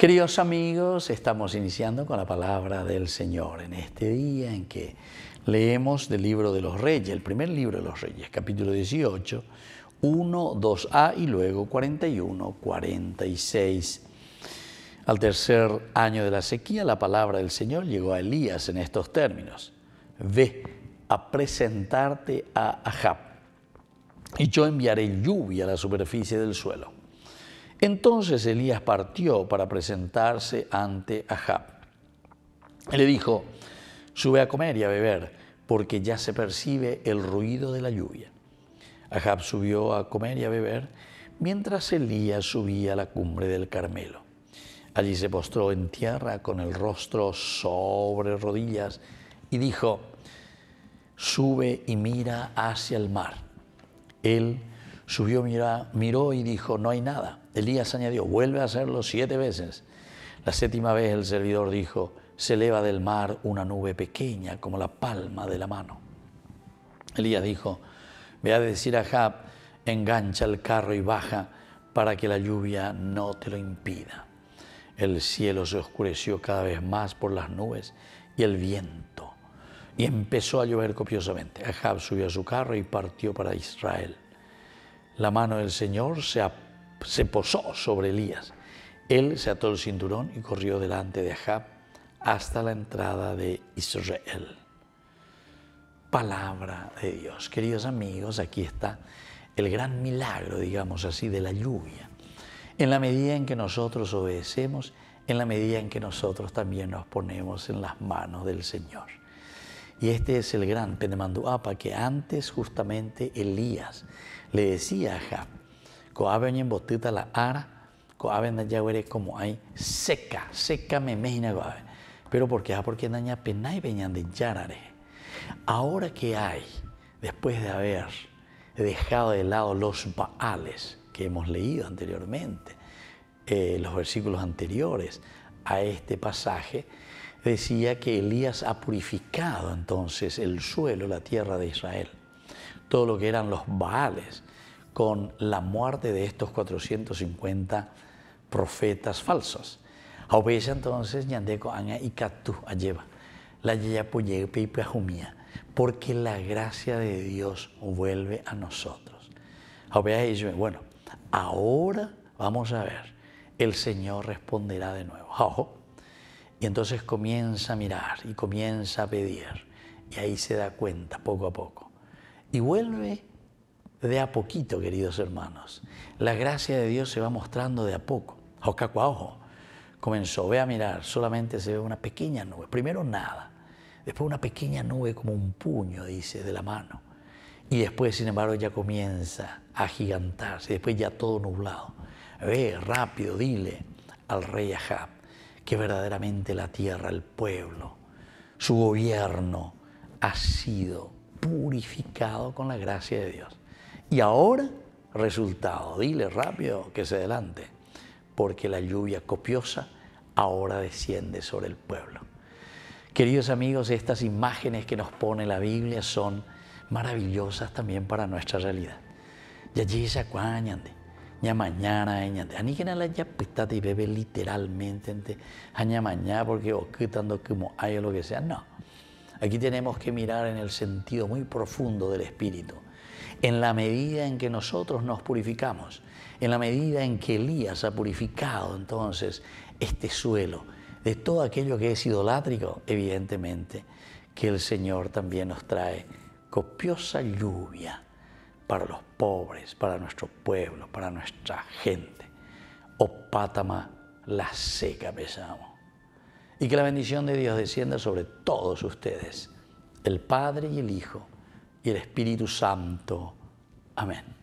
Queridos amigos, estamos iniciando con la palabra del Señor en este día en que leemos del libro de los reyes, el primer libro de los reyes, capítulo 18, 1, 2a y luego 41, 46. Al tercer año de la sequía, la palabra del Señor llegó a Elías en estos términos. Ve a presentarte a Ahab y yo enviaré lluvia a la superficie del suelo entonces Elías partió para presentarse ante Ahab. Le dijo, sube a comer y a beber, porque ya se percibe el ruido de la lluvia. Ahab subió a comer y a beber, mientras Elías subía a la cumbre del Carmelo. Allí se postró en tierra con el rostro sobre rodillas y dijo, sube y mira hacia el mar. Él Subió, miró y dijo, no hay nada. Elías añadió, vuelve a hacerlo siete veces. La séptima vez el servidor dijo, se eleva del mar una nube pequeña como la palma de la mano. Elías dijo, ve a decir a Jab, engancha el carro y baja para que la lluvia no te lo impida. El cielo se oscureció cada vez más por las nubes y el viento, y empezó a llover copiosamente. Ahab subió a su carro y partió para Israel la mano del Señor se, posó sobre Elías. Él se ató el cinturón y corrió delante de Ahab hasta la entrada de Israel. Palabra de Dios. Queridos amigos, aquí está el gran milagro, digamos así, de la lluvia. En la medida en que nosotros obedecemos, en la medida en que nosotros también nos ponemos en las manos del Señor. Y este es el gran Penemanduapa que antes justamente Elías le decía a Jab, coaben en botita la ara, coaben como hay seca, seca me Pero ¿por qué? Ah, porque de Ahora que hay, después de haber dejado de lado los baales que hemos leído anteriormente, eh, los versículos anteriores a este pasaje, decía que Elías ha purificado entonces el suelo, la tierra de Israel, todo lo que eran los Baales, con la muerte de estos 450 profetas falsos. entonces Ñandeco y catú lleva la y porque la gracia de Dios vuelve a nosotros. dice, bueno, ahora vamos a ver, el Señor responderá de nuevo. Y entonces comienza a mirar y comienza a pedir. Y ahí se da cuenta poco a poco. Y vuelve de a poquito, queridos hermanos. La gracia de Dios se va mostrando de a poco. Ocaco ojo. Comenzó, ve a mirar, solamente se ve una pequeña nube. Primero nada, después una pequeña nube como un puño, dice, de la mano. Y después, sin embargo, ya comienza a gigantarse, después ya todo nublado. Ve, rápido, dile al rey Ahab que verdaderamente la tierra, el pueblo, su gobierno ha sido purificado con la gracia de Dios. Y ahora, resultado, dile rápido que se adelante, porque la lluvia copiosa ahora desciende sobre el pueblo. Queridos amigos, estas imágenes que nos pone la Biblia son maravillosas también para nuestra realidad. Y allí se acuáñan ña mañana la ya y bebe literalmente mañana porque o como hay lo que sea no aquí tenemos que mirar en el sentido muy profundo del espíritu en la medida en que nosotros nos purificamos en la medida en que Elías ha purificado entonces este suelo de todo aquello que es idolátrico evidentemente que el Señor también nos trae copiosa lluvia para los pobres, para nuestro pueblo, para nuestra gente. Oh, Pátama, la seca besamos. Y que la bendición de Dios descienda sobre todos ustedes, el Padre y el Hijo y el Espíritu Santo. Amén.